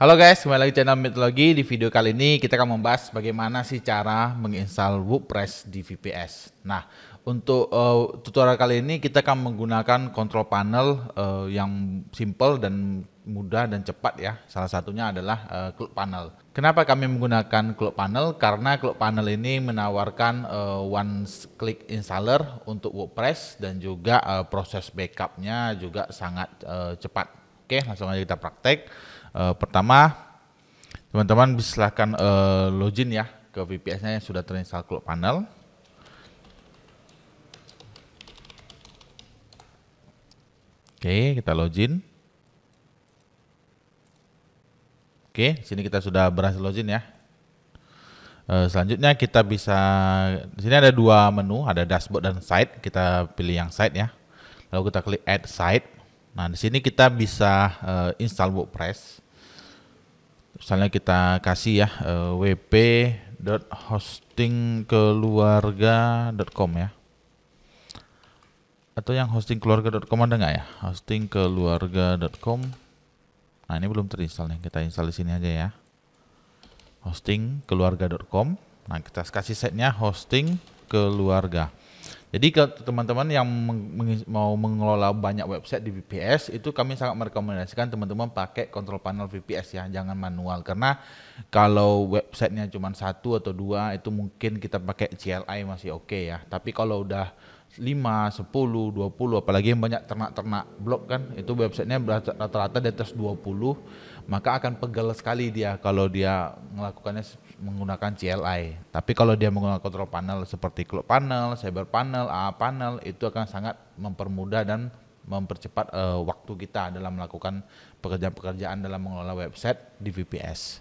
Halo guys, kembali lagi channel Mitologi. Di video kali ini kita akan membahas bagaimana sih cara menginstal WordPress di VPS. Nah, untuk uh, tutorial kali ini kita akan menggunakan control panel uh, yang simple dan mudah dan cepat ya. Salah satunya adalah uh, eh, Cloud Panel. Kenapa kami menggunakan Cloud Panel? Karena Cloud Panel ini menawarkan uh, one click installer untuk WordPress dan juga uh, proses backupnya juga sangat uh, cepat. Oke, langsung aja kita praktek. Uh, pertama, teman-teman silahkan uh, login ya ke VPS-nya yang sudah terinstall Cloud Panel. Oke, kita login. Oke, sini kita sudah berhasil login ya. Uh, selanjutnya kita bisa, di sini ada dua menu, ada dashboard dan site. Kita pilih yang site ya. Lalu kita klik add site. Nah, di sini kita bisa uh, install WordPress. Misalnya kita kasih ya uh, wp.hostingkeluarga.com ya. Atau yang hostingkeluarga.com ada nggak ya? hostingkeluarga.com. Nah, ini belum terinstall nih. Kita install di sini aja ya. hostingkeluarga.com. Nah, kita kasih setnya hosting keluarga. Jadi ke teman-teman yang meng mau mengelola banyak website di VPS itu kami sangat merekomendasikan teman-teman pakai kontrol panel VPS ya, jangan manual karena kalau websitenya cuma satu atau dua itu mungkin kita pakai CLI masih oke okay ya. Tapi kalau udah 5, 10, 20 apalagi yang banyak ternak-ternak blog kan itu websitenya rata-rata di atas 20 maka akan pegal sekali dia kalau dia melakukannya menggunakan CLI. Tapi kalau dia menggunakan kontrol panel seperti cloud panel, cyber panel, AA panel itu akan sangat mempermudah dan mempercepat uh, waktu kita dalam melakukan pekerjaan-pekerjaan dalam mengelola website di VPS.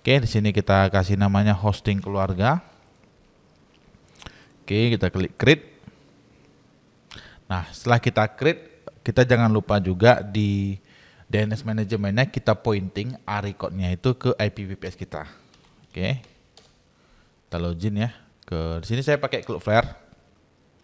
Oke, di sini kita kasih namanya hosting keluarga. Oke, kita klik create. Nah, setelah kita create, kita jangan lupa juga di DNS manajemennya kita pointing A recordnya nya itu ke IP VPS kita. Oke. Kita login ya. Ke sini saya pakai Cloudflare.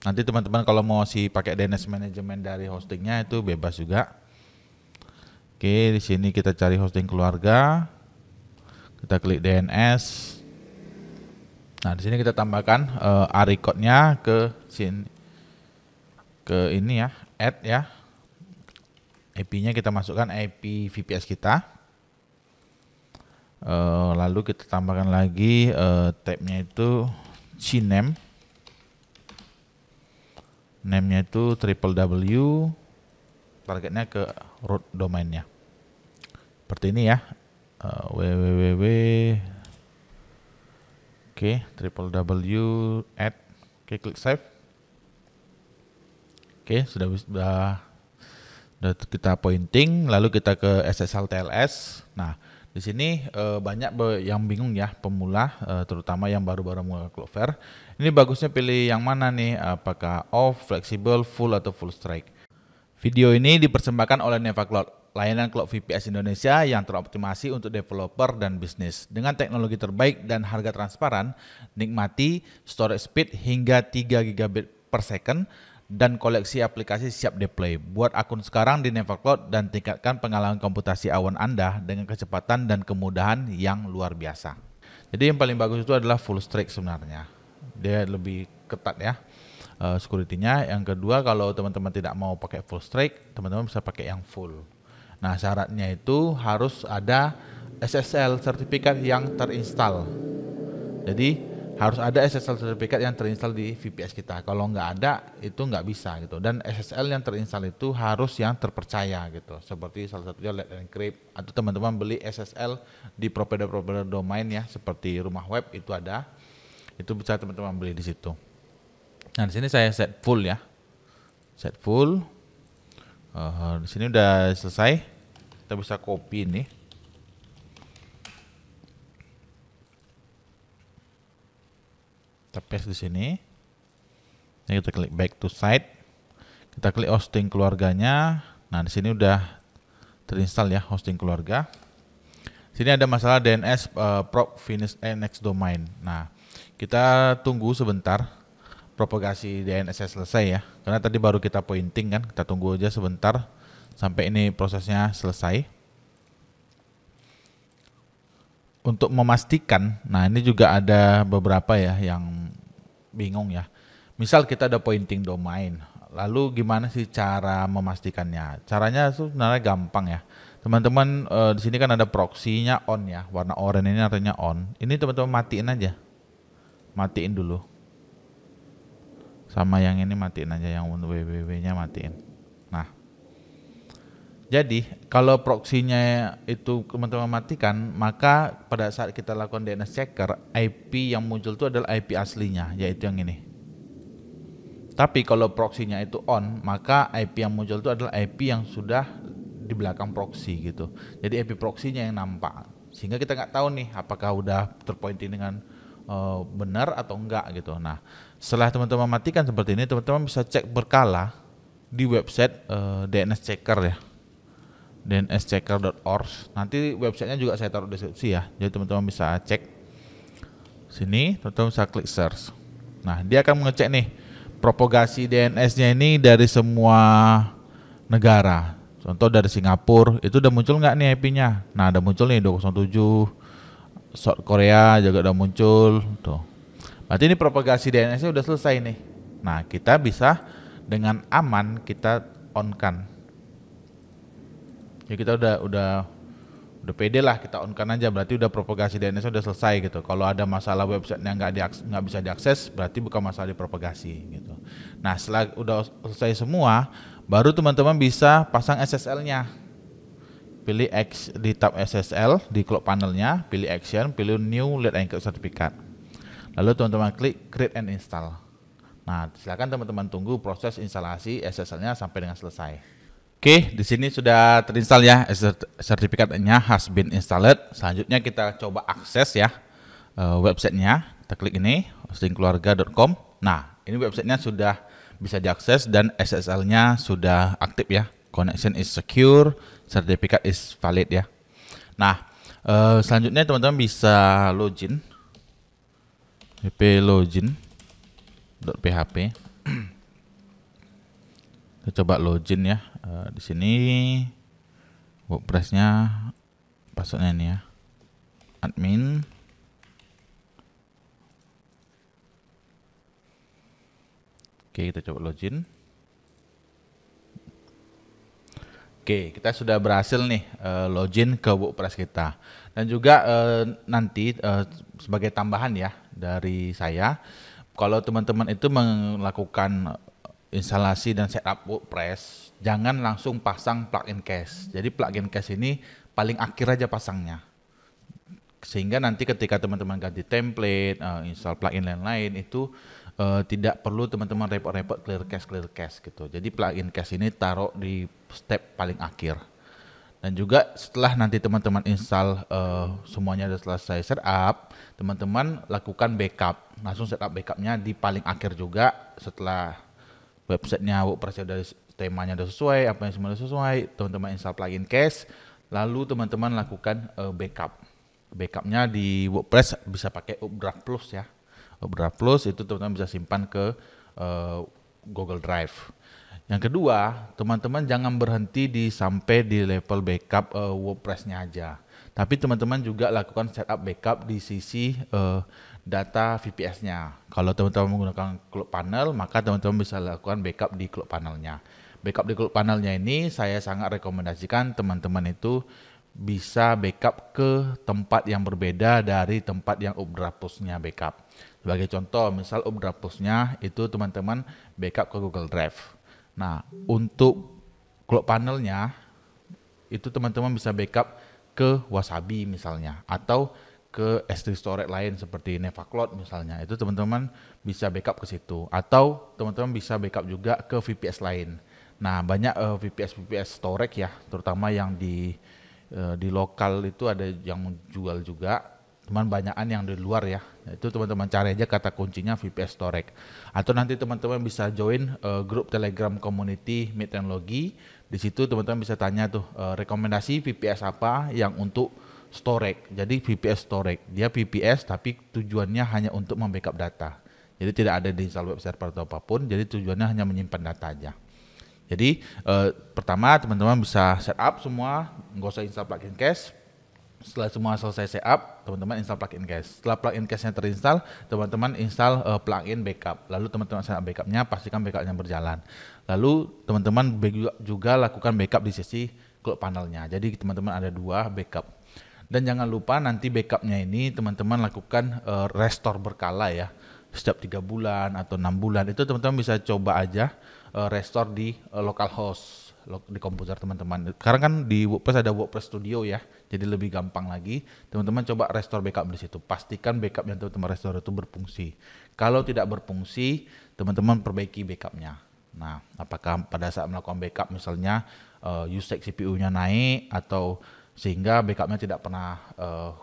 Nanti teman-teman kalau mau sih pakai DNS manajemen dari hostingnya itu bebas juga. Oke, di sini kita cari hosting keluarga. Kita klik DNS. Nah, di sini kita tambahkan uh, eh, ARI code-nya ke sini ke ini ya, add ya. IP-nya kita masukkan IP VPS kita. Uh, lalu kita tambahkan lagi uh, tabnya itu cname name-nya itu triple w targetnya ke root domainnya seperti ini ya uh, www oke okay, triple w add oke okay, klik save oke okay, sudah sudah sudah kita pointing lalu kita ke SSL TLS nah di sini e, banyak yang bingung ya pemula, e, terutama yang baru-baru mulai Clover. Ini bagusnya pilih yang mana nih? Apakah off, flexible, full atau full strike? Video ini dipersembahkan oleh Neva Cloud, layanan Cloud VPS Indonesia yang teroptimasi untuk developer dan bisnis. Dengan teknologi terbaik dan harga transparan, nikmati storage speed hingga 3 gigabit per second dan koleksi aplikasi siap deploy. Buat akun sekarang di Cloud dan tingkatkan pengalaman komputasi awan Anda dengan kecepatan dan kemudahan yang luar biasa. Jadi yang paling bagus itu adalah full strike sebenarnya. Dia lebih ketat ya uh, security-nya. Yang kedua kalau teman-teman tidak mau pakai full strike, teman-teman bisa pakai yang full. Nah, syaratnya itu harus ada SSL sertifikat yang terinstall. Jadi harus ada SSL sertifikat yang terinstal di VPS kita. Kalau nggak ada itu nggak bisa gitu. Dan SSL yang terinstal itu harus yang terpercaya gitu. Seperti salah satunya Let Encrypt atau teman-teman beli SSL di provider-provider domain ya seperti rumah web itu ada. Itu bisa teman-teman beli di situ. Nah, di sini saya set full ya. Set full. Uh, di sini udah selesai. Kita bisa copy nih Kita paste di sini. Ini kita klik back to site. Kita klik hosting keluarganya. Nah, di sini udah terinstall ya hosting keluarga. Sini ada masalah DNS uh, eh, prop finish eh, nx domain. Nah, kita tunggu sebentar propagasi DNS selesai ya. Karena tadi baru kita pointing kan, kita tunggu aja sebentar sampai ini prosesnya selesai untuk memastikan, nah ini juga ada beberapa ya yang bingung ya. Misal kita ada pointing domain, lalu gimana sih cara memastikannya? Caranya sebenarnya gampang ya. Teman-teman e, di sini kan ada proxy-nya on ya, warna oranye ini artinya on. Ini teman-teman matiin aja. Matiin dulu. Sama yang ini matiin aja yang untuk www-nya matiin. Jadi kalau proksinya itu teman-teman matikan, maka pada saat kita lakukan DNS checker, IP yang muncul itu adalah IP aslinya, yaitu yang ini. Tapi kalau proksinya itu on, maka IP yang muncul itu adalah IP yang sudah di belakang proxy gitu. Jadi IP proksinya yang nampak. Sehingga kita nggak tahu nih apakah udah terpointing dengan uh, benar atau enggak gitu. Nah, setelah teman-teman matikan seperti ini, teman-teman bisa cek berkala di website uh, eh, DNS checker ya dnschecker.org. Nanti websitenya juga saya taruh di deskripsi ya. Jadi teman-teman bisa cek sini, teman-teman bisa klik search. Nah, dia akan mengecek nih propagasi DNS-nya ini dari semua negara. Contoh dari Singapura, itu udah muncul nggak nih IP-nya? Nah, udah muncul nih 207, South Korea juga udah muncul. Tuh. Berarti ini propagasi DNS-nya udah selesai nih. Nah, kita bisa dengan aman kita on-kan ya kita udah udah udah pede lah kita onkan aja berarti udah propagasi DNS udah selesai gitu kalau ada masalah website yang nggak diaks nggak bisa diakses berarti bukan masalah di propagasi gitu nah setelah udah selesai semua baru teman-teman bisa pasang SSL-nya pilih X di tab SSL di clock panelnya pilih action pilih new lead anchor certificate lalu teman-teman klik create and install nah silakan teman-teman tunggu proses instalasi SSL-nya sampai dengan selesai Oke, di sini sudah terinstall ya sertifikatnya has been installed. Selanjutnya kita coba akses ya eh, websitenya. Kita klik ini hostingkeluarga.com. Nah, ini websitenya sudah bisa diakses dan SSL-nya sudah aktif ya. Connection is secure, sertifikat is valid ya. Nah, eh, selanjutnya teman-teman bisa login wp login.php Kita coba login ya. Uh, di sini wordpressnya passwordnya ini ya. Admin Oke, kita coba login. Oke, kita sudah berhasil nih uh, login ke WordPress kita. Dan juga uh, nanti uh, sebagai tambahan ya dari saya, kalau teman-teman itu melakukan instalasi dan setup WordPress, jangan langsung pasang plugin cache. Jadi plugin cache ini paling akhir aja pasangnya. Sehingga nanti ketika teman-teman ganti template, uh, install plugin lain-lain itu uh, tidak perlu teman-teman repot-repot clear cache clear cache gitu. Jadi plugin cache ini taruh di step paling akhir. Dan juga setelah nanti teman-teman install uh, semuanya sudah selesai setup, teman-teman lakukan backup. Langsung setup backupnya di paling akhir juga setelah websitenya WordPress udah temanya udah sesuai, apa yang semuanya sesuai, teman-teman install plugin cache, lalu teman-teman lakukan uh, backup. Backupnya di WordPress bisa pakai Updraft Plus ya. Updraft Plus itu teman-teman bisa simpan ke uh, Google Drive. Yang kedua, teman-teman jangan berhenti di sampai di level backup uh, WordPress-nya aja. Tapi teman-teman juga lakukan setup backup di sisi uh, data VPS-nya. Kalau teman-teman menggunakan Cloud Panel, maka teman-teman bisa lakukan backup di Cloud Panel-nya. Backup di Cloud Panel-nya ini saya sangat rekomendasikan teman-teman itu bisa backup ke tempat yang berbeda dari tempat yang Plus-nya backup. Sebagai contoh, misal Plus-nya itu teman-teman backup ke Google Drive Nah, untuk clock panelnya itu teman-teman bisa backup ke Wasabi misalnya atau ke SD storage lain seperti Nevacloud misalnya. Itu teman-teman bisa backup ke situ atau teman-teman bisa backup juga ke VPS lain. Nah, banyak uh, eh, VPS VPS storage ya, terutama yang di uh, di lokal itu ada yang jual juga Cuman banyakan yang di luar ya. Itu teman-teman cari aja kata kuncinya VPS Torek. Atau nanti teman-teman bisa join uh, grup Telegram community Mid Teknologi. Di situ teman-teman bisa tanya tuh uh, rekomendasi VPS apa yang untuk storek. Jadi VPS storek. Dia VPS tapi tujuannya hanya untuk membackup data. Jadi tidak ada di install web server atau apapun. Jadi tujuannya hanya menyimpan data aja. Jadi eh, pertama teman-teman bisa setup semua, nggak usah install plugin cache setelah semua selesai setup, teman-teman install plugin cache. Setelah plugin cache-nya terinstall, teman-teman install uh, plugin backup. Lalu teman-teman setup backupnya, pastikan backupnya berjalan. Lalu teman-teman juga lakukan backup di sisi cloud panelnya. Jadi teman-teman ada dua backup. Dan jangan lupa nanti backupnya ini teman-teman lakukan uh, restore berkala ya. Setiap tiga bulan atau enam bulan itu teman-teman bisa coba aja uh, restore di uh, localhost di komputer teman-teman. Sekarang kan di WordPress ada WordPress Studio ya jadi lebih gampang lagi. Teman-teman coba restore backup di situ. Pastikan backup yang teman-teman restore itu berfungsi. Kalau tidak berfungsi, teman-teman perbaiki backupnya. Nah, apakah pada saat melakukan backup misalnya uh, usage CPU-nya naik atau sehingga backupnya tidak pernah uh,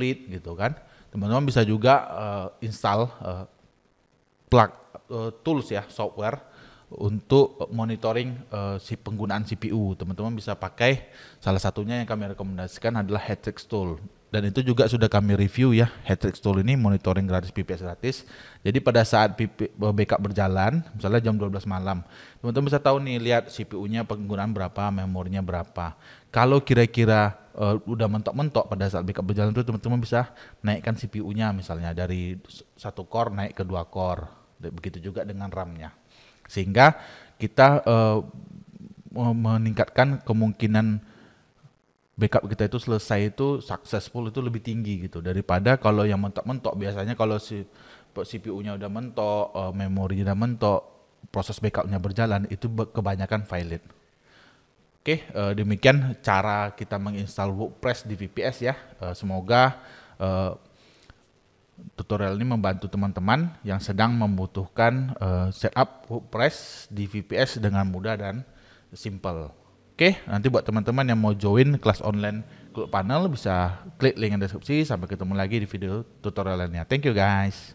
gitu kan? Teman-teman bisa juga uh, install uh, plug uh, tools ya software untuk monitoring uh, si penggunaan CPU. Teman-teman bisa pakai salah satunya yang kami rekomendasikan adalah Hetrix Tool. Dan itu juga sudah kami review ya, Hetrix Tool ini monitoring gratis PPS gratis. Jadi pada saat PP, eh, backup berjalan, misalnya jam 12 malam, teman-teman bisa tahu nih lihat CPU-nya penggunaan berapa, memorinya berapa. Kalau kira-kira uh, udah mentok-mentok pada saat backup berjalan itu teman-teman bisa naikkan CPU-nya misalnya dari satu core naik ke dua core. Begitu juga dengan RAM-nya sehingga kita uh, meningkatkan kemungkinan backup kita itu selesai itu successful itu lebih tinggi gitu daripada kalau yang mentok-mentok biasanya kalau si CPU-nya udah mentok, uh, memorinya udah mentok, proses backupnya berjalan itu kebanyakan valid. Oke, uh, demikian cara kita menginstal WordPress di VPS ya. Uh, semoga uh, tutorial ini membantu teman-teman yang sedang membutuhkan uh, setup WordPress di VPS dengan mudah dan simple. Oke, okay, nanti buat teman-teman yang mau join kelas online Club Panel bisa klik link di deskripsi. Sampai ketemu lagi di video tutorial lainnya. Thank you guys.